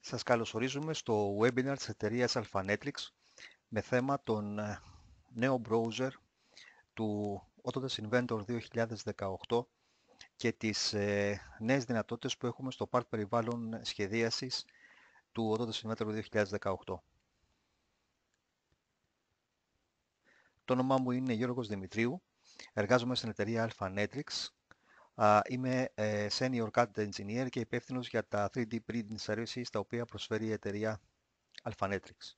Σας καλωσορίζουμε στο webinar της εταιρείας Alphanetrix με θέμα τον ε, νέο browser του Autodesk Inventor 2018 και τις ε, νέες δυνατότητες που έχουμε στο part περιβάλλον σχεδίασης του Autodesk Inventor 2018. Το όνομά μου είναι Γιώργος Δημητρίου, εργάζομαι στην εταιρεία Alphanetrix Είμαι ε, Senior Content Engineer και υπεύθυνος για τα 3D Printing Services τα οποία προσφέρει η εταιρεία Alphanetrix.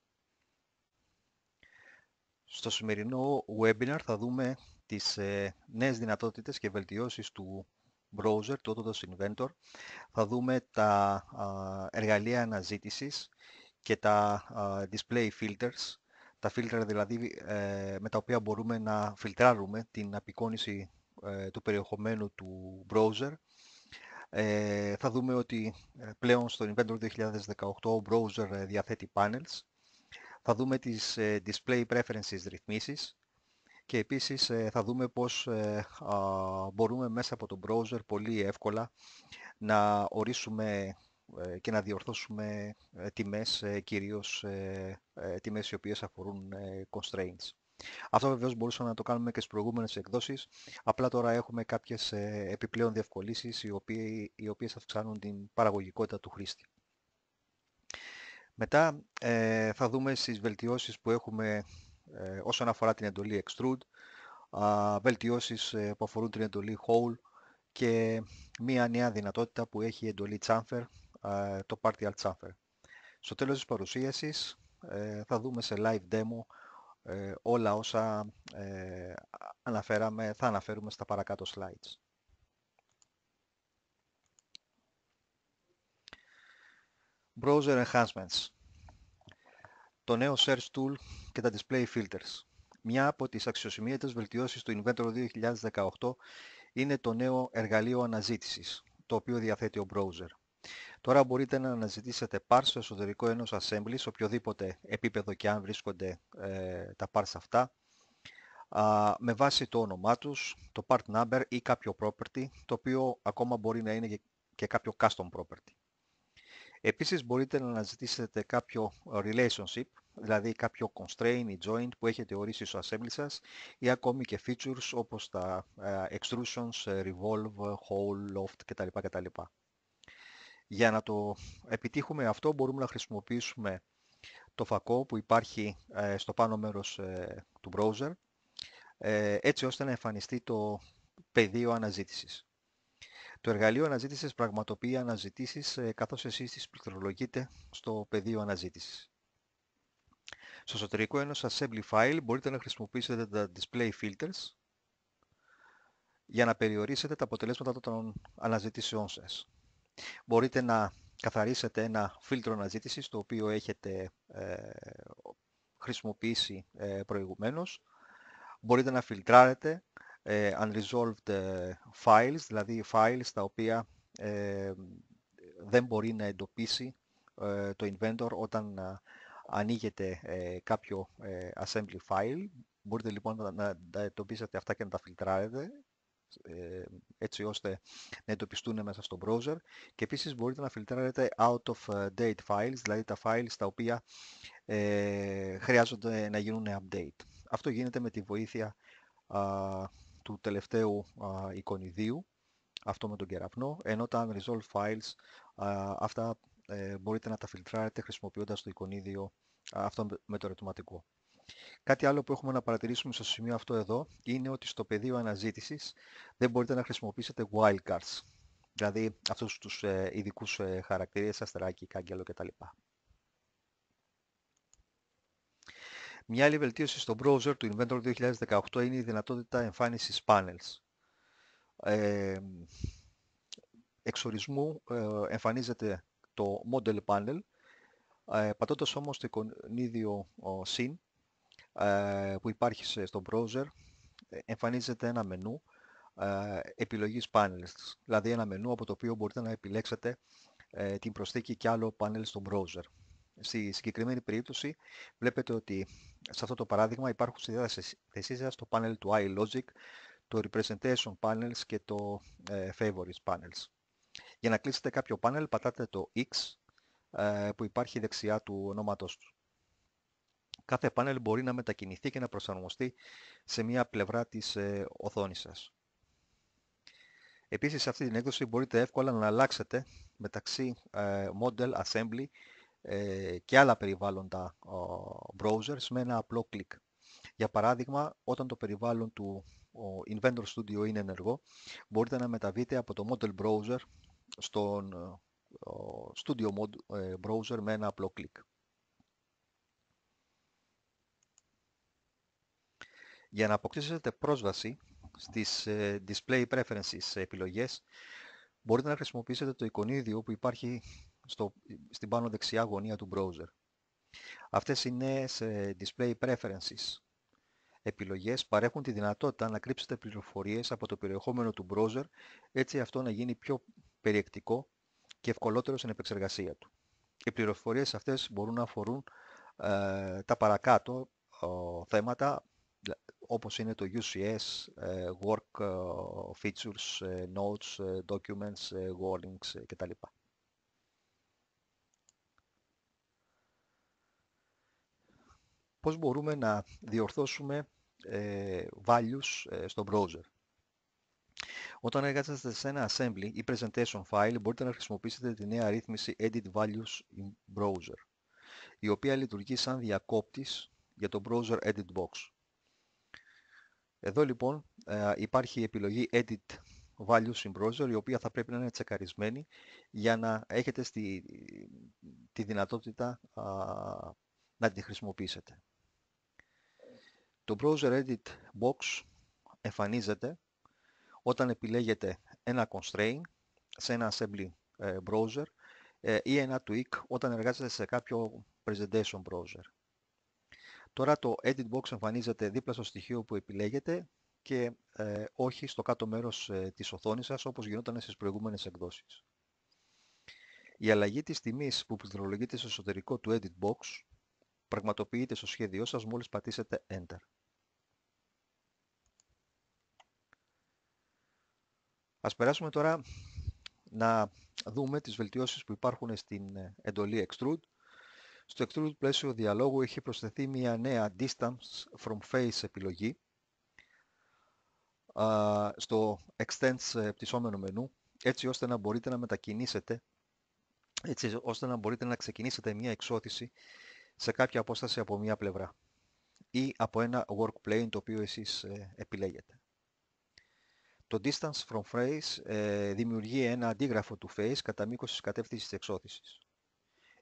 Στο σημερινό webinar θα δούμε τις ε, νέες δυνατότητες και βελτιώσεις του browser, του Autodesk Inventor. Θα δούμε τα εργαλεία αναζήτησης και τα display filters, τα φίλτρα δηλαδή ε, με τα οποία μπορούμε να φιλτράρουμε την απεικόνιση ε, του περιεχομένου του browser. Ε, θα δούμε ότι ε, πλέον στο Inventor 2018 ο browser διαθέτει panels. Θα δούμε τις display preferences ρυθμίσεις και επίσης θα δούμε πώς μπορούμε μέσα από τον browser πολύ εύκολα να ορίσουμε και να διορθώσουμε τιμές, κυρίως τιμές οι οποίες αφορούν constraints. Αυτό βεβαίως μπορούσαμε να το κάνουμε και στις προηγούμενες εκδόσεις. Απλά τώρα έχουμε κάποιες ε, επιπλέον διευκολύσεις οι, οποίες, οι αυξάνουν την παραγωγικότητα του χρήστη. Μετά ε, θα δούμε στις βελτιώσεις που έχουμε ε, όσον αφορά την εντολή extrude, βελτιώσεις που αφορούν την εντολή hole και μία νέα δυνατότητα που έχει η εντολή chamfer, το partial chamfer. Στο τέλος της παρουσίασης θα δούμε σε live demo ε, όλα όσα ε, αναφέραμε, θα αναφέρουμε στα παρακάτω slides. Browser Enhancements Το νέο Search Tool και τα Display Filters Μια από τις αξιοσημείωτες βελτιώσεις του Inventor 2018 είναι το νέο εργαλείο αναζήτησης, το οποίο διαθέτει ο browser. Τώρα μπορείτε να αναζητήσετε parts στο εσωτερικό ενός assembly, σε οποιοδήποτε επίπεδο και αν βρίσκονται ε, τα parts αυτά, α, με βάση το όνομά τους, το part number ή κάποιο property, το οποίο ακόμα μπορεί να είναι και, κάποιο custom property. Επίσης μπορείτε να αναζητήσετε κάποιο relationship, δηλαδή κάποιο constraint ή joint που έχετε ορίσει στο assembly σας ή ακόμη και features όπως τα ε, extrusions, ε, revolve, hole, loft κτλ. Για να το επιτύχουμε αυτό μπορούμε να χρησιμοποιήσουμε το φακό που υπάρχει ε, στο πάνω μέρος ε, του browser ε, έτσι ώστε να εμφανιστεί το πεδίο αναζήτησης. Το εργαλείο αναζήτησης πραγματοποιεί αναζητήσεις καθώς εσείς τις πληκτρολογείτε στο πεδίο αναζήτησης. Στο εσωτερικό ενός assembly file μπορείτε να χρησιμοποιήσετε τα display filters για να περιορίσετε τα αποτελέσματα των αναζητήσεών σας. Μπορείτε να καθαρίσετε ένα φίλτρο αναζήτησης το οποίο έχετε ε, χρησιμοποιήσει ε, προηγουμένως. Μπορείτε να φιλτράρετε ε, unresolved files, δηλαδή files τα οποία δεν μπορεί να εντοπίσει το Inventor όταν ανοίγετε κάποιο assembly file. Μπορείτε λοιπόν να τα εντοπίσετε αυτά και να τα φιλτράρετε έτσι ώστε να εντοπιστούν μέσα στο browser και επίσης μπορείτε να φιλτράρετε out of ε, date files, δηλαδή τα files τα οποία ε, χρειάζονται να γίνουν update. Αυτό γίνεται με τη βοήθεια του τελευταίου εικονιδίου, αυτό με τον κεραυνό, ενώ τα unresolved files αυτά ε, μπορείτε να τα φιλτράρετε χρησιμοποιώντας το εικονίδιο αυτό με το ερωτηματικό. Κάτι άλλο που έχουμε να παρατηρήσουμε στο σημείο αυτό εδώ είναι ότι στο πεδίο αναζήτησης δεν μπορείτε να χρησιμοποιήσετε wildcards, δηλαδή αυτούς τους ε, ειδικούς ε, χαρακτήρες, αστεράκι, κάγκελο κτλ. Μια άλλη βελτίωση στο browser του Inventor 2018 είναι η δυνατότητα εμφάνισης panels. Ε, εξορισμού ε, εμφανίζεται το Model Panel, ε, πατώντας όμως το εικονίδιο συν ε, που υπάρχει στο browser ε, εμφανίζεται ένα μενού ε, επιλογής panels, δηλαδή ένα μενού από το οποίο μπορείτε να επιλέξετε την προσθήκη και άλλο panel στο browser. Στη συγκεκριμένη περίπτωση βλέπετε ότι σε αυτό το παράδειγμα υπάρχουν στη διάθεσή σας το panel του iLogic, το Representation Panels και το Favorites Panels. Για να κλείσετε κάποιο panel πατάτε το X που υπάρχει δεξιά του ονόματος του. Κάθε πάνελ μπορεί να μετακινηθεί και να προσαρμοστεί σε μία πλευρά της ε, οθόνης σας. Επίσης, σε αυτή την έκδοση μπορείτε εύκολα να αλλάξετε μεταξύ ε, Model, Assembly ε, και άλλα περιβάλλοντα browsers με ένα απλό κλικ. Για παράδειγμα, όταν το περιβάλλον του Inventor Studio είναι ενεργό, μπορείτε να μεταβείτε από το Model Browser στον Studio Browser με ένα απλό κλικ. Για να αποκτήσετε πρόσβαση στις ε, Display Preferences επιλογές, μπορείτε να χρησιμοποιήσετε το εικονίδιο που υπάρχει στο, στην πάνω δεξιά γωνία του browser. Αυτές οι νέες ε, Display Preferences επιλογές παρέχουν τη δυνατότητα να κρύψετε πληροφορίες από το περιεχόμενο του browser, έτσι αυτό να γίνει πιο περιεκτικό και ευκολότερο στην επεξεργασία του. Οι πληροφορίες αυτές μπορούν να αφορούν ε, τα παρακάτω θέματα, όπως είναι το UCS, ε, Work ε, Features, ε, Notes, Documents, Warnings κτλ. Πώς μπορούμε να διορθώσουμε values στο browser. Όταν εργάζεστε σε ένα assembly ή presentation file, μπορείτε να χρησιμοποιήσετε τη νέα ρύθμιση Edit Values in Browser, η οποία λειτουργεί σαν διακόπτης για το Browser Edit Box. Εδώ λοιπόν ε, υπάρχει η επιλογή Edit Values in Browser, η οποία θα πρέπει να είναι τσεκαρισμένη για να έχετε στη, τη δυνατότητα να τη χρησιμοποιήσετε. Το Browser Edit Box εμφανίζεται όταν επιλέγετε ένα constraint σε ένα assembly ε, browser ε, ή ένα tweak όταν εργάζεστε σε κάποιο presentation browser. Τώρα το edit box εμφανίζεται δίπλα στο στοιχείο που επιλέγετε και ε, όχι στο κάτω μέρος ε, της οθόνης σας όπως γινόταν στις προηγούμενες εκδόσεις. Η αλλαγή της τιμής που πληκτρολογείται στο εσωτερικό του edit box πραγματοποιείται στο σχέδιό σας μόλις πατήσετε Enter. Ας περάσουμε τώρα να δούμε τις βελτιώσεις που υπάρχουν στην ε, εντολή Extrude στο εκτούλου του πλαίσιο διαλόγου έχει προσθεθεί μια νέα distance from face επιλογή στο extends ε, πτυσσόμενο μενού, έτσι ώστε να μπορείτε να μετακινήσετε, έτσι ώστε να μπορείτε να ξεκινήσετε μια εξώθηση σε κάποια απόσταση από μια πλευρά ή από ένα work plane το οποίο εσείς ε, επιλέγετε. Το distance from face ε, δημιουργεί ένα αντίγραφο του face κατά μήκος της κατεύθυνσης της εξώθησης.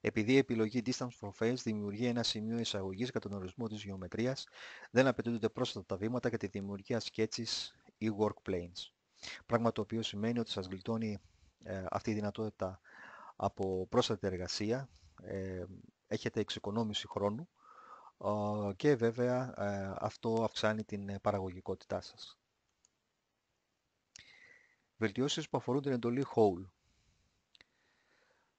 Επειδή η επιλογή distance from face δημιουργεί ένα σημείο εισαγωγής κατά τον ορισμό της γεωμετρίας, δεν απαιτούνται πρόσθετα τα βήματα για τη δημιουργία sketches ή work planes. Πράγμα το οποίο σημαίνει ότι σας. γλιτώνει ε, αυτή η δυνατότητα από πρόσθετη εργασία, ε, έχετε εξοικονόμηση χρόνου και βέβαια ε, αυτό αυξάνει την παραγωγικότητά σας. Βελτιώσεις που αφορούν την εντολή Hole.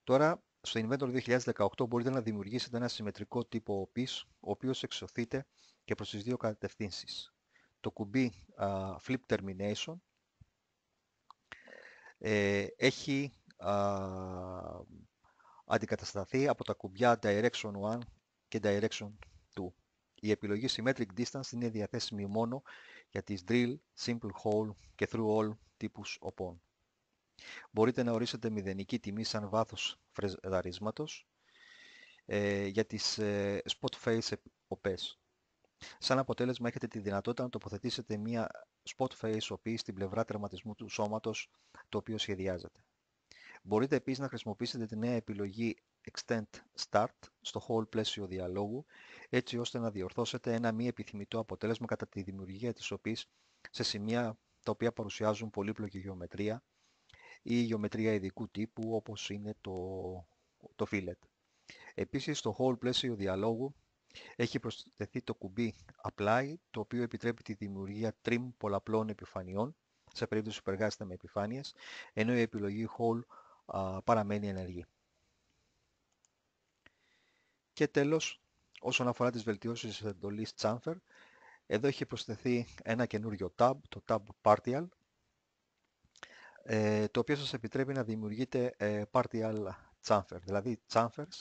Τώρα στο Inventor 2018 μπορείτε να δημιουργήσετε ένα συμμετρικό τύπο OPs, ο οποίος εξωθείται και προς τις δύο κατευθύνσεις. Το κουμπί Flip Termination ε, έχει αντικατασταθεί από τα κουμπιά Direction 1 και Direction 2. Η επιλογή Symmetric Distance είναι διαθέσιμη μόνο για τις Drill, Simple Hole και Through All τύπους οπών. Μπορείτε να ορίσετε μηδενική τιμή σαν βάθος φρεζαρίσματος ε, για τις ε, spot face οπές. Σαν αποτέλεσμα έχετε τη δυνατότητα να τοποθετήσετε μία spot face οπή στην πλευρά τερματισμού του σώματος το οποίο σχεδιάζετε. Μπορείτε επίσης να χρησιμοποιήσετε τη νέα επιλογή Extend Start στο whole πλαίσιο διαλόγου έτσι ώστε να διορθώσετε ένα μη επιθυμητό αποτέλεσμα κατά τη δημιουργία της οπής σε σημεία τα οποία παρουσιάζουν πολύπλοκη γεωμετρία ή γεωμετρία ειδικού τύπου όπως είναι το, το fillet. Επίσης στο whole πλαίσιο διαλόγου έχει προσθεθεί το κουμπί Apply το οποίο επιτρέπει τη δημιουργία trim πολλαπλών επιφανειών σε περίπτωση που εργάζεται με επιφάνειες ενώ η επιλογή whole παραμένει ενεργή. Και τέλος, όσον αφορά τις βελτιώσεις της εντολής Chamfer, εδώ έχει προσθεθεί ένα καινούριο tab, το tab Partial, ε, το οποίο σας επιτρέπει να δημιουργείτε partial ε, chamfer, δηλαδή chamfers,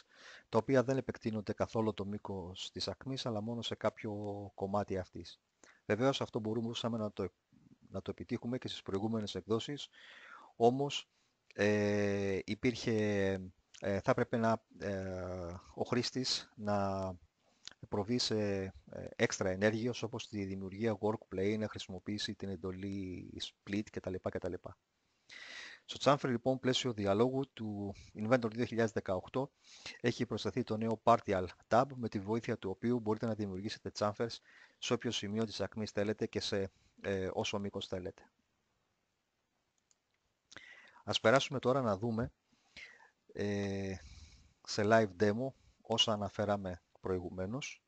τα οποία δεν επεκτείνονται καθόλου το μήκος της ακμής, αλλά μόνο σε κάποιο κομμάτι αυτής. Βεβαίως αυτό μπορούσαμε να το, να το επιτύχουμε και στις προηγούμενες εκδόσεις, όμως ε, υπήρχε, ε, θα έπρεπε να, ο χρήστης να προβεί σε έξτρα ενέργειες όπως τη δημιουργία workplay, να χρησιμοποιήσει την εντολή split κτλ. κτλ. Στο Τσάνφρι, λοιπόν, πλαίσιο διαλόγου του Inventor 2018 έχει προσταθεί το νέο Partial Tab, με τη βοήθεια του οποίου μπορείτε να δημιουργήσετε chamfers σε όποιο σημείο της ακμής θέλετε και σε ε, όσο μήκος θέλετε. Ας περάσουμε τώρα να δούμε ε, σε live demo όσα αναφέραμε προηγουμένως.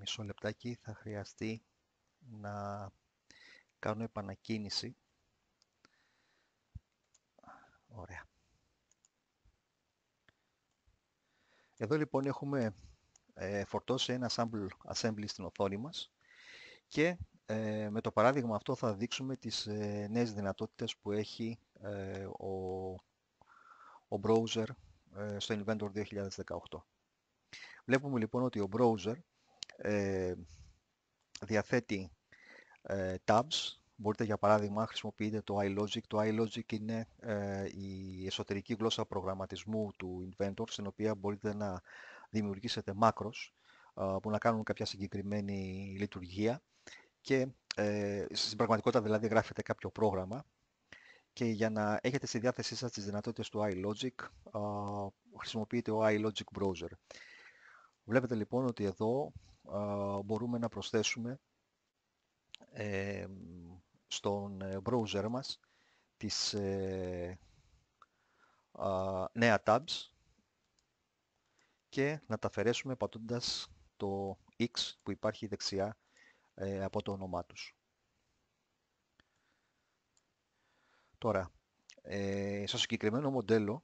μισό λεπτάκι θα χρειαστεί να κάνω επανακίνηση. Ωραία. Εδώ λοιπόν έχουμε ε, φορτώσει ένα sample assembly στην οθόνη μας και ε, με το παράδειγμα αυτό θα δείξουμε τις ε, νέες δυνατότητες που έχει ο, ο browser στο Inventor 2018. Βλέπουμε λοιπόν ότι ο browser ε, διαθέτει ε, tabs. Μπορείτε για παράδειγμα χρησιμοποιείτε το iLogic. Το iLogic είναι ε, η εσωτερική γλώσσα προγραμματισμού του Inventor στην οποία μπορείτε να δημιουργήσετε μάκρος ε, που να κάνουν κάποια συγκεκριμένη λειτουργία και στην πραγματικότητα δηλαδή γράφετε κάποιο πρόγραμμα και για να έχετε στη διάθεσή σας τις δυνατότητες του iLogic χρησιμοποιείτε ο iLogic Browser. Βλέπετε λοιπόν ότι εδώ μπορούμε να προσθέσουμε στον ε, browser μας τις ε, νέα tabs και να τα αφαιρέσουμε πατώντας το X που υπάρχει δεξιά ε, από το όνομά τους. Τώρα, στο συγκεκριμένο μοντέλο,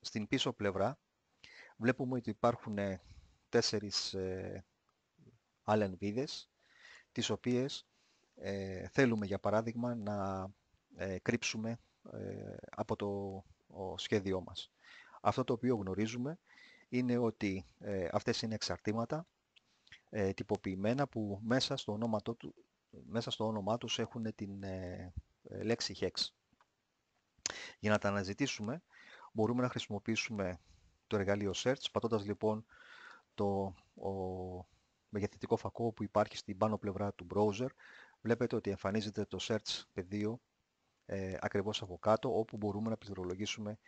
στην πίσω πλευρά, βλέπουμε ότι υπάρχουν τέσσερις άλλα τις οποίες ε, θέλουμε, για παράδειγμα, να ε, κρύψουμε ε, από το σχέδιό μας. Αυτό το οποίο γνωρίζουμε είναι ότι αυτές είναι εξαρτήματα τυποποιημένα που μέσα στο, όνομα μέσα στο όνομά τους έχουν την λέξη hex. Για να τα αναζητήσουμε, μπορούμε να χρησιμοποιήσουμε το εργαλείο search, πατώντας λοιπόν το, μεγεθυντικό φακό που υπάρχει στην πάνω πλευρά του browser, βλέπετε ότι εμφανίζεται το search πεδίο ε, ακριβώς από κάτω, όπου μπορούμε να πληκτρολογήσουμε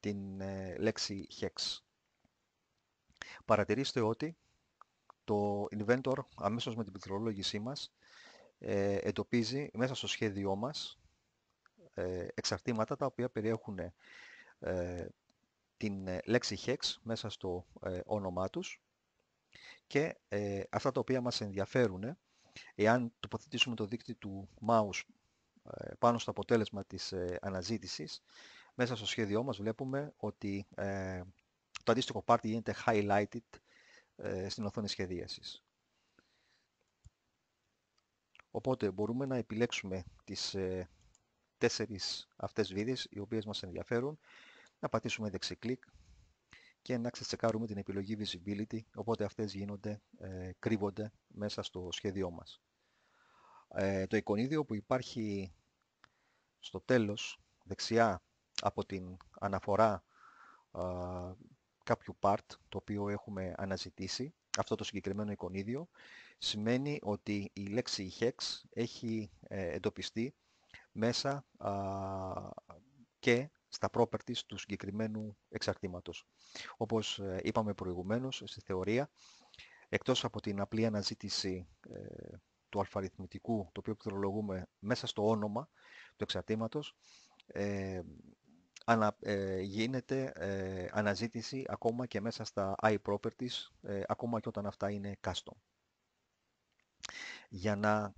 την ε, λέξη hex. Παρατηρήστε ότι το Inventor αμέσως με την πληκτρολόγησή μας ε, εντοπίζει μέσα στο σχέδιό μας ε, εξαρτήματα τα οποία περιέχουν την λέξη hex μέσα στο όνομά τους και ε, αυτά τα οποία μας ενδιαφέρουν, εάν τοποθετήσουμε το δίκτυο του mouse ε, πάνω στο αποτέλεσμα της ε, αναζήτησης, μέσα στο σχέδιό μας βλέπουμε ότι το αντίστοιχο πάρτι γίνεται highlighted στην οθόνη σχεδίασης. Οπότε μπορούμε να επιλέξουμε τις τέσσερις αυτές βίδες οι οποίες μας ενδιαφέρουν, να πατήσουμε δεξί κλικ, και να ξετσεκάρουμε την επιλογή visibility, οπότε αυτές γίνονται, ε, κρύβονται μέσα στο σχέδιό μας. Ε, το εικονίδιο που υπάρχει στο τέλος, δεξιά από την αναφορά ε, κάποιου part το οποίο έχουμε αναζητήσει, αυτό το συγκεκριμένο εικονίδιο, σημαίνει ότι η λέξη hex έχει ε, εντοπιστεί μέσα και στα properties του συγκεκριμένου εξαρτήματος. Όπως ε, είπαμε προηγουμένως στη θεωρία, εκτός από την απλή αναζήτηση ε, του αλφαριθμητικού, το οποίο πληρολογούμε μέσα στο όνομα του εξαρτήματος, ε, ανα, ε, γίνεται αναζήτηση ακόμα και μέσα στα iProperties, ακόμα και όταν αυτά είναι custom. Για να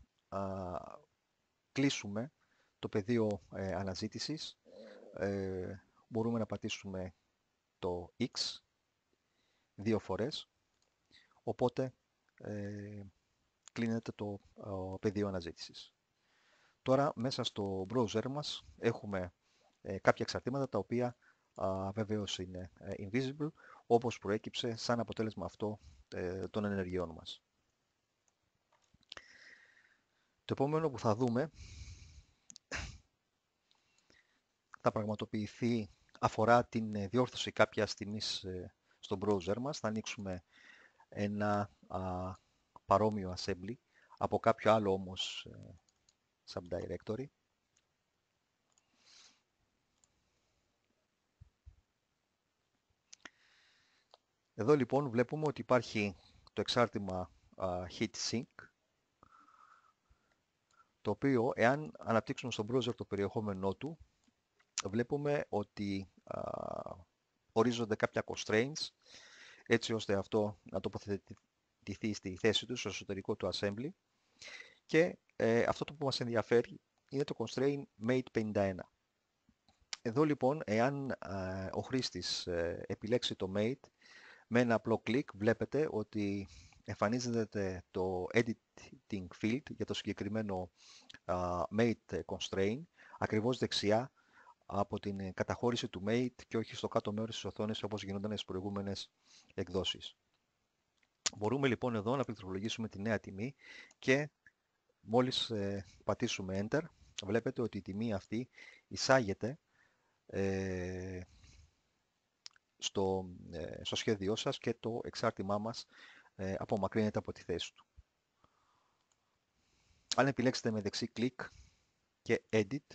κλείσουμε το πεδίο αναζήτησης, ε, μπορούμε να πατήσουμε το X δύο φορές, οπότε ε, κλείνεται το πεδίο αναζήτησης. Τώρα μέσα στο browser μας έχουμε ε, κάποια εξαρτήματα τα οποία α, είναι ε, invisible, όπως προέκυψε σαν αποτέλεσμα αυτό των ενεργειών μας. Το επόμενο που θα δούμε θα πραγματοποιηθεί αφορά την ε, διόρθωση κάποια τιμής ε, στο browser μας. Θα ανοίξουμε ένα α, παρόμοιο assembly από κάποιο άλλο όμως ε, subdirectory. Εδώ λοιπόν βλέπουμε ότι υπάρχει το εξάρτημα heat sink το οποίο εάν αναπτύξουμε στον browser το περιεχόμενό του βλέπουμε ότι α, ορίζονται κάποια constraints, έτσι ώστε αυτό να τοποθετηθεί στη θέση τους, στο εσωτερικό του assembly. Και ε, αυτό το που μας ενδιαφέρει είναι το constraint mate 51. Εδώ λοιπόν, εάν ο χρήστης ε, επιλέξει το mate, με ένα απλό κλικ βλέπετε ότι εμφανίζεται το editing field για το συγκεκριμένο mate constraint ακριβώς δεξιά από την ε, καταχώρηση του Mate και όχι στο κάτω μέρος της οθόνης όπως γινόταν στις προηγούμενες εκδόσεις. Μπορούμε λοιπόν εδώ να πληκτρολογήσουμε τη νέα τιμή και μόλις ε, πατήσουμε Enter βλέπετε ότι η τιμή αυτή εισάγεται ε, στο, ε, στο σχέδιό σας και το εξάρτημά μας ε, απομακρύνεται από τη θέση του. Αν επιλέξετε με δεξί κλικ και Edit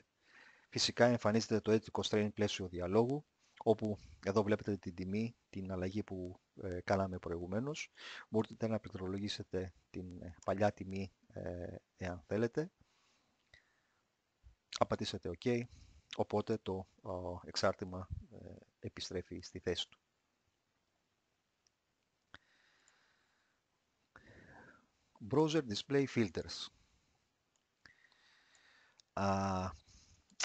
Φυσικά εμφανίζεται το Edit constraint πλαίσιο διαλόγου, όπου εδώ βλέπετε την τιμή, την αλλαγή που ε, κάναμε προηγουμένως. Μπορείτε να πληκτρολογήσετε την ε, παλιά τιμή ε, εάν θέλετε. Απατήσετε OK, οπότε το εξάρτημα ε, επιστρέφει στη θέση του. Browser Display Filters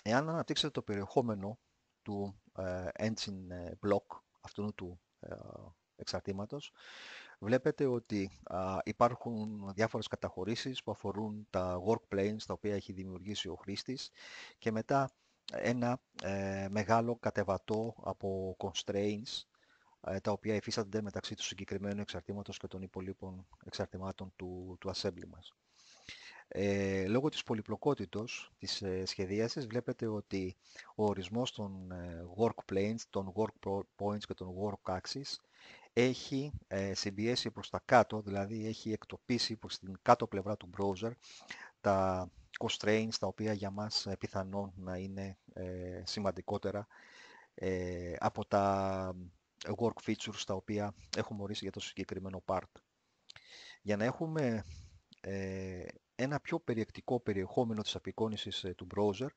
εάν αναπτύξετε το περιεχόμενο του ε, engine ε, block αυτού του ε, εξαρτήματος, βλέπετε ότι υπάρχουν διάφορες καταχωρήσεις που αφορούν τα work planes τα οποία έχει δημιουργήσει ο χρήστης και μετά ένα μεγάλο κατεβατό από constraints τα οποία υφίστανται μεταξύ του συγκεκριμένου εξαρτήματος και των υπολείπων εξαρτημάτων του, του assembly μας. Ε, λόγω της πολυπλοκότητος της ε, σχεδίασης βλέπετε ότι ο ορισμός των ε, work planes, των work points και των work axis έχει ε, συμπιέσει προς τα κάτω, δηλαδή έχει εκτοπίσει προς την κάτω πλευρά του browser τα constraints τα οποία για μας πιθανόν να είναι ε, σημαντικότερα από τα work features τα οποία έχουμε ορίσει για το συγκεκριμένο part. Για να έχουμε ένα πιο περιεκτικό περιεχόμενο της απεικόνησης ε, του browser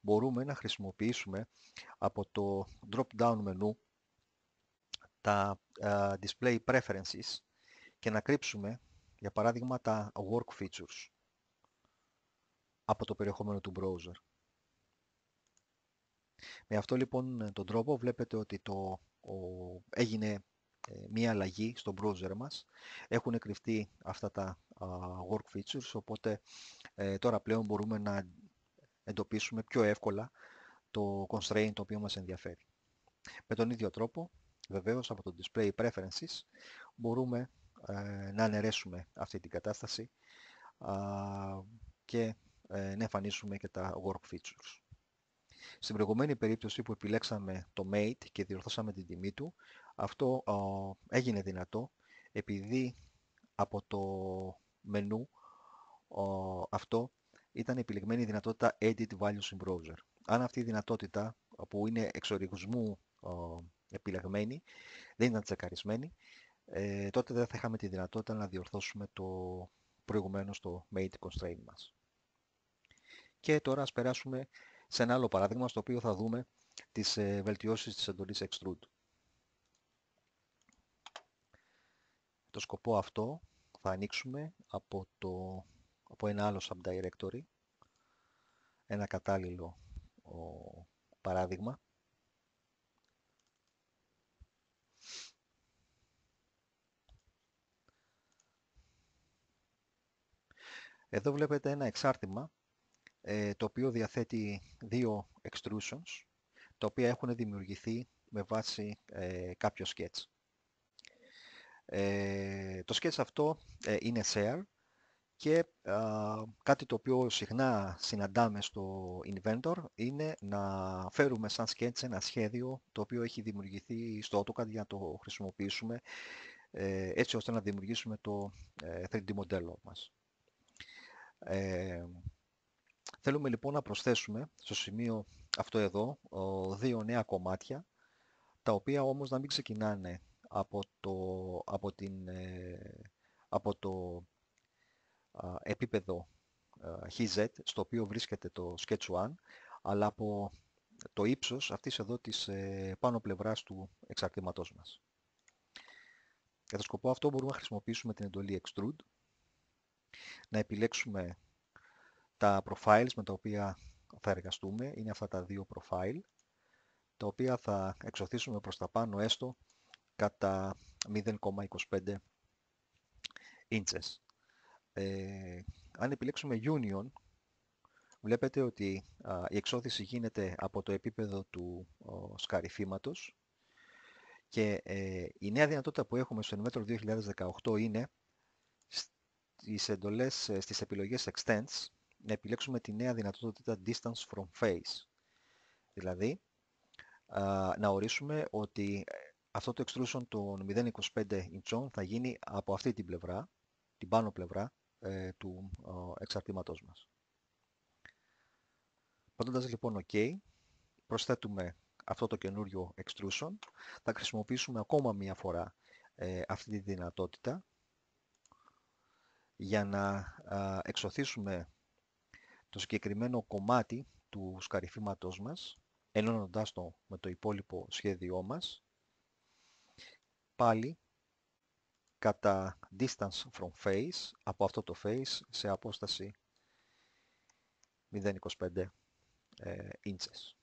μπορούμε να χρησιμοποιήσουμε από το drop-down μενού τα Display Preferences και να κρύψουμε, για παράδειγμα, τα Work Features από το περιεχόμενο του browser. Με αυτό λοιπόν τον τρόπο βλέπετε ότι το, έγινε ε, μία αλλαγή στο browser μας. Έχουν κρυφτεί αυτά τα work features, οπότε ε, τώρα πλέον μπορούμε να εντοπίσουμε πιο εύκολα το constraint το οποίο μας ενδιαφέρει. Με τον ίδιο τρόπο, βεβαίως από το display preferences, μπορούμε ε, να αναιρέσουμε αυτή την κατάσταση και ε, να εμφανίσουμε και τα work features. Στην προηγουμένη περίπτωση που επιλέξαμε το mate και διορθώσαμε την τιμή του, αυτό έγινε δυνατό επειδή από το μενού αυτό ήταν επιλεγμένη δυνατότητα Edit Values in Browser. Αν αυτή η δυνατότητα που είναι ο, επιλεγμένη, δεν ήταν τσεκαρισμένη, ε, τότε δεν θα είχαμε τη δυνατότητα να διορθώσουμε το προηγουμένο στο Made constraint μας. Και τώρα ας περάσουμε σε ένα άλλο παράδειγμα στο οποίο θα δούμε τις ε, βελτιώσεις της εντολής extrude. Το σκοπό αυτό θα ανοίξουμε από, το, από ένα άλλο subdirectory ένα κατάλληλο ο, παράδειγμα Εδώ βλέπετε ένα εξάρτημα ε, το οποίο διαθέτει δύο extrusions τα οποία έχουν δημιουργηθεί με βάση ε, κάποιο sketch. Ε, το sketch αυτό ε, είναι share και κάτι το οποίο συχνά συναντάμε στο Inventor είναι να φέρουμε σαν σκέτς ένα σχέδιο το οποίο έχει δημιουργηθεί στο AutoCAD για να το χρησιμοποιήσουμε ε, έτσι ώστε να δημιουργήσουμε το 3D μοντέλο μας. Ε, θέλουμε λοιπόν να προσθέσουμε στο σημείο αυτό εδώ δύο νέα κομμάτια τα οποία όμως να μην ξεκινάνε από το, από την, ε, από το επίπεδο HZ, ε, στο οποίο βρίσκεται το Sketch 1, αλλά από το ύψος αυτής εδώ της ε, πάνω πλευράς του εξαρτήματός μας. Για το σκοπό αυτό μπορούμε να χρησιμοποιήσουμε την εντολή Extrude, να επιλέξουμε τα profiles με τα οποία θα εργαστούμε, είναι αυτά τα δύο profile, τα οποία θα εξωθήσουμε προς τα πάνω έστω κατά 0,25 inches. Ε, αν επιλέξουμε Union, βλέπετε ότι η εξώθηση γίνεται από το επίπεδο του ο, σκαριφήματος και ε, η νέα δυνατότητα που έχουμε στο μέτρο 2018 είναι στις, εντολές, ε, στις επιλογές Extends να επιλέξουμε τη νέα δυνατότητα Distance from Face. Δηλαδή, να ορίσουμε ότι αυτό το extrusion των 0,25 inch θα γίνει από αυτή την πλευρά, την πάνω πλευρά ε, του ε, εξαρτήματός μας. Πατώντας λοιπόν OK, προσθέτουμε αυτό το καινούριο extrusion. Θα χρησιμοποιήσουμε ακόμα μία φορά ε, αυτή τη δυνατότητα για να εξωθήσουμε το συγκεκριμένο κομμάτι του σκαριφήματός μας ενώνοντάς το με το υπόλοιπο σχέδιό μας πάλι κατά distance from face, από αυτό το face σε απόσταση 0,25 ε, inches.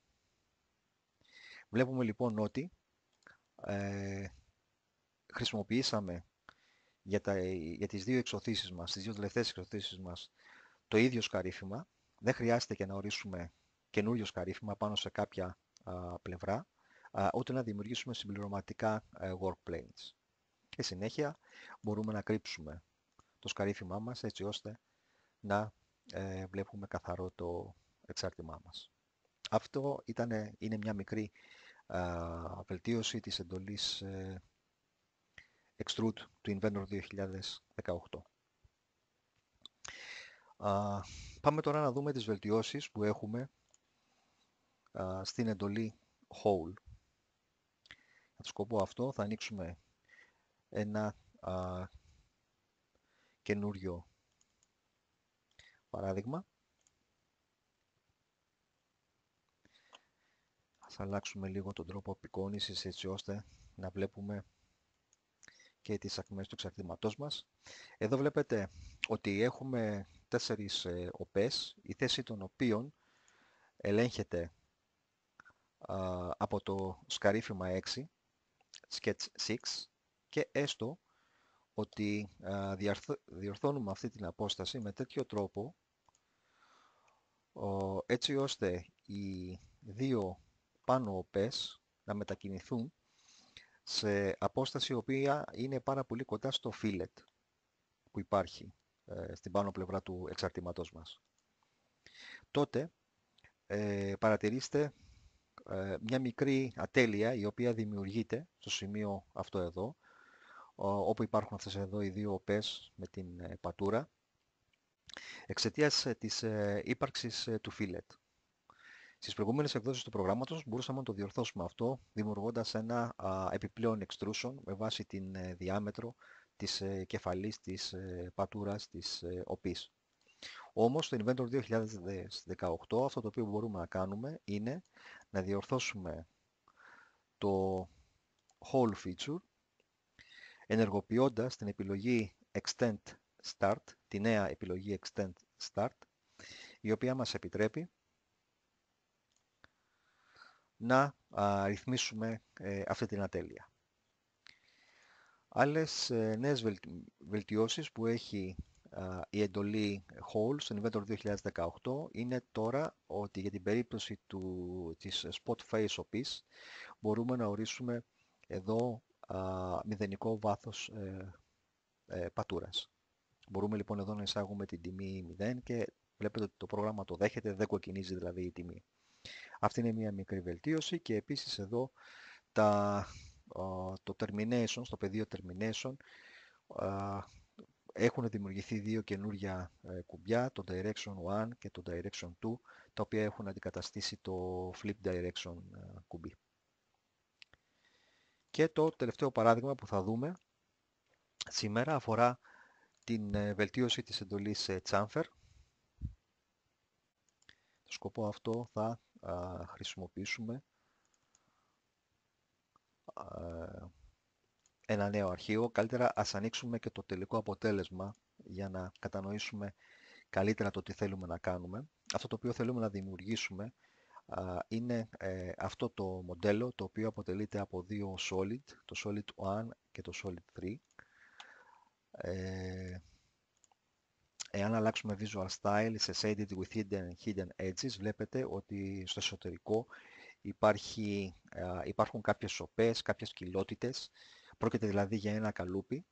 Βλέπουμε λοιπόν ότι ε, χρησιμοποιήσαμε για, τα, για τις δύο εξωθήσεις μας, τις δύο τελευταίες εξωθήσεις μας, το ίδιο σκαρίφημα. Δεν χρειάζεται και να ορίσουμε καινούριο σκαρίφημα πάνω σε κάποια πλευρά ούτε να δημιουργήσουμε συμπληρωματικά ε, workplanes. Και συνέχεια μπορούμε να κρύψουμε το σκαρίφημά μας έτσι ώστε να ε, βλέπουμε καθαρό το εξάρτημά μας. Αυτό ήταν, είναι μια μικρή βελτίωση της εντολής ε, Extrude του Inventor 2018. πάμε τώρα να δούμε τις βελτιώσεις που έχουμε στην εντολή hole. Για σκοπό αυτό θα ανοίξουμε ένα α, καινούριο παράδειγμα. Ας αλλάξουμε λίγο τον τρόπο απεικόνησης έτσι ώστε να βλέπουμε και τις ακμές του εξαρτήματός μας. Εδώ βλέπετε ότι έχουμε τέσσερις ε, οπές, η θέση των οποίων ελέγχεται από το σκαρίφημα 6 Sketch 6 και έστω ότι διορθώνουμε αυτή την απόσταση με τέτοιο τρόπο έτσι ώστε οι δύο πάνω οπές να μετακινηθούν σε απόσταση η οποία είναι πάρα πολύ κοντά στο Φίλετ που υπάρχει ε, στην πάνω πλευρά του εξαρτήματός μας. Τότε ε, παρατηρήστε ε, μια μικρή ατέλεια η οποία δημιουργείται στο σημείο αυτό εδώ, όπου υπάρχουν αυτές εδώ οι δύο οπές με την ε, πατούρα, εξαιτίας ε, της ύπαρξης του φίλετ. Στις προηγούμενες εκδόσεις του προγράμματος μπορούσαμε να το διορθώσουμε αυτό, δημιουργώντας ένα επιπλέον extrusion με βάση την διάμετρο της κεφαλής της πατούρας της οπής. Όμως στο Inventor 2018 αυτό το οποίο μπορούμε να κάνουμε είναι να διορθώσουμε το whole feature ενεργοποιώντας την επιλογή Extend Start, τη νέα επιλογή Extend Start, η οποία μας επιτρέπει να ρυθμίσουμε ε, αυτή την ατέλεια. Άλλες ε, νέες βελτιώσεις που έχει η εντολή Hall στο Inventor 2018 είναι τώρα ότι για την περίπτωση του, της spot face οπής μπορούμε να ορίσουμε εδώ α, μηδενικό βάθος ε, ε, πατούρας. Μπορούμε λοιπόν εδώ να εισάγουμε την τιμή 0 και βλέπετε ότι το πρόγραμμα το δέχεται, δεν κοκκινίζει δηλαδή η τιμή. Αυτή είναι μια μικρή βελτίωση και επίσης εδώ τα, το termination, στο πεδίο termination έχουν δημιουργηθεί δύο καινούργια ε, κουμπιά, το Direction 1 και το Direction 2, τα οποία έχουν αντικαταστήσει το Flip Direction ε, κουμπί. Και το τελευταίο παράδειγμα που θα δούμε σήμερα αφορά την ε, βελτίωση της εντολής Chamfer. Το σκοπό αυτό θα χρησιμοποιήσουμε ένα νέο αρχείο. Καλύτερα ας ανοίξουμε και το τελικό αποτέλεσμα για να κατανοήσουμε καλύτερα το τι θέλουμε να κάνουμε. Αυτό το οποίο θέλουμε να δημιουργήσουμε είναι ε, αυτό το μοντέλο το οποίο αποτελείται από δύο solid, το solid 1 και το solid 3. Ε, εάν αλλάξουμε visual style σε shaded with hidden, hidden edges βλέπετε ότι στο εσωτερικό υπάρχει, υπάρχουν κάποιες σοπές, κάποιες κοιλότητες Πρόκειται δηλαδή για ένα καλούπι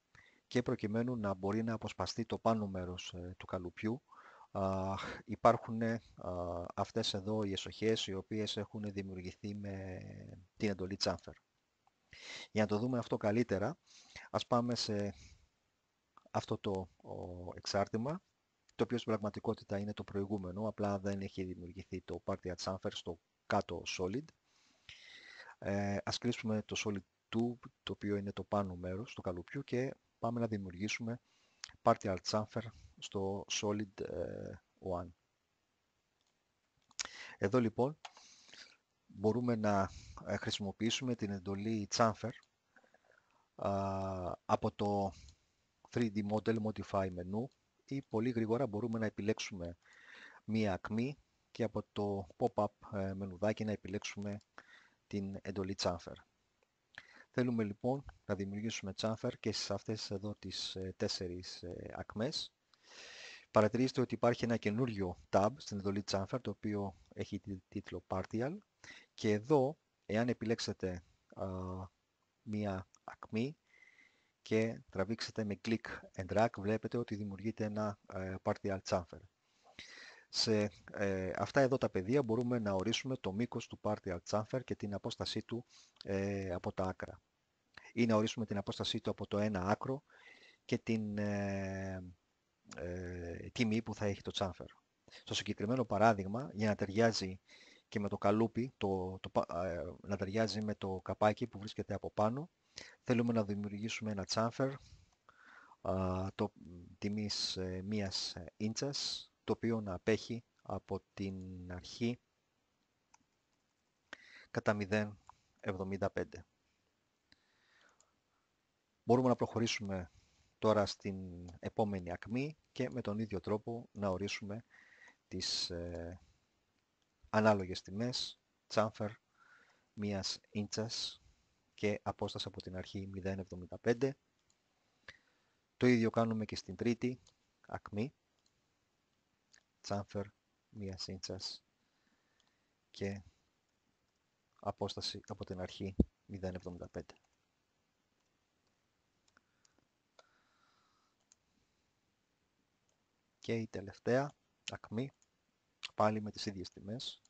και προκειμένου να μπορεί να αποσπαστεί το πάνω μέρος ε, του καλουπιού υπάρχουν ε, αυτές εδώ οι εσοχές οι οποίες έχουν δημιουργηθεί με την εντολή τσάνφερ. Για να το δούμε αυτό καλύτερα, ας πάμε σε αυτό το εξάρτημα, το οποίο στην πραγματικότητα είναι το προηγούμενο, απλά δεν έχει δημιουργηθεί το party at στο κάτω solid. Ε, ας κλείσουμε το solid το οποίο είναι το πάνω μέρος, το καλούπιου και πάμε να δημιουργήσουμε Partial chamfer στο solid ε, one. Εδώ λοιπόν μπορούμε να ε, χρησιμοποιήσουμε την εντολή chamfer από το 3D Model Modify μενού ή πολύ γρήγορα μπορούμε να επιλέξουμε μία ακμή και από το pop-up ε, μενουδάκι να επιλέξουμε την εντολή chamfer. Θέλουμε λοιπόν να δημιουργήσουμε τσάνφερ και σε αυτές εδώ τις ε, τέσσερις ε, ακμές. Παρατηρήστε ότι υπάρχει ένα καινούριο tab στην εντολή chamfer το οποίο έχει τίτλο Partial και εδώ εάν επιλέξετε μία ακμή και τραβήξετε με click and drag βλέπετε ότι δημιουργείται ένα ε, Partial Chamfer. Σε ε, αυτά εδώ τα πεδία μπορούμε να ορίσουμε το μήκος του partial chamfer και την απόστασή του ε, από τα άκρα. Ή να ορίσουμε την απόστασή του από το ένα άκρο και την ε, ε τιμή που θα έχει το chamfer. Στο συγκεκριμένο παράδειγμα, για να ταιριάζει και με το καλούπι, το, ε, να ταιριάζει με το καπάκι που βρίσκεται από πάνω, θέλουμε να δημιουργήσουμε ένα chamfer το τιμής μίας ίντσας το οποίο να απέχει από την αρχή κατά 0,75. Μπορούμε να προχωρήσουμε τώρα στην επόμενη ακμή και με τον ίδιο τρόπο να ορίσουμε τις ε, ανάλογες τιμές τσάμφερ μίας ίντσας και απόσταση από την αρχή 0,75. Το ίδιο κάνουμε και στην τρίτη ακμή τσάμφερ, μία σύντσας και απόσταση από την αρχή 0.75. Και η τελευταία, ακμή, πάλι με τις ίδιες τιμές,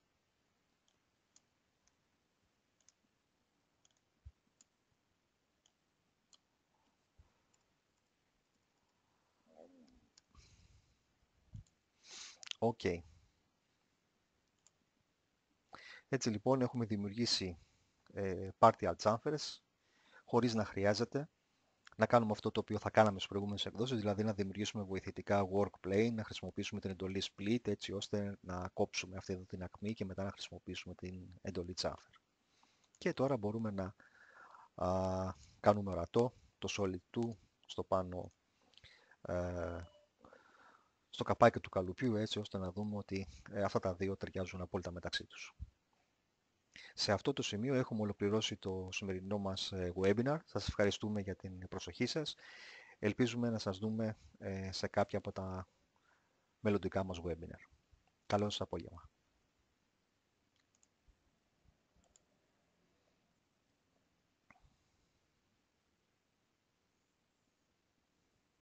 OK. Έτσι λοιπόν έχουμε δημιουργήσει ε, partial Chamfers χωρίς να χρειάζεται να κάνουμε αυτό το οποίο θα κάναμε στις προηγούμενες εκδόσεις, δηλαδή να δημιουργήσουμε βοηθητικά plane, να χρησιμοποιήσουμε την εντολή split έτσι ώστε να κόψουμε αυτή εδώ την ακμή και μετά να χρησιμοποιήσουμε την εντολή Chamfer. Και τώρα μπορούμε να α, κάνουμε ορατό το solid 2 στο πάνω ε, στο καπάκι του καλουπιού, έτσι ώστε να δούμε ότι ε, αυτά τα δύο ταιριάζουν απόλυτα μεταξύ τους. Σε αυτό το σημείο έχουμε ολοκληρώσει το σημερινό μας ε, webinar. Σας ευχαριστούμε για την προσοχή σας. Ελπίζουμε να σας δούμε ε, σε κάποια από τα μελλοντικά μας webinar. Καλό σας απόγευμα.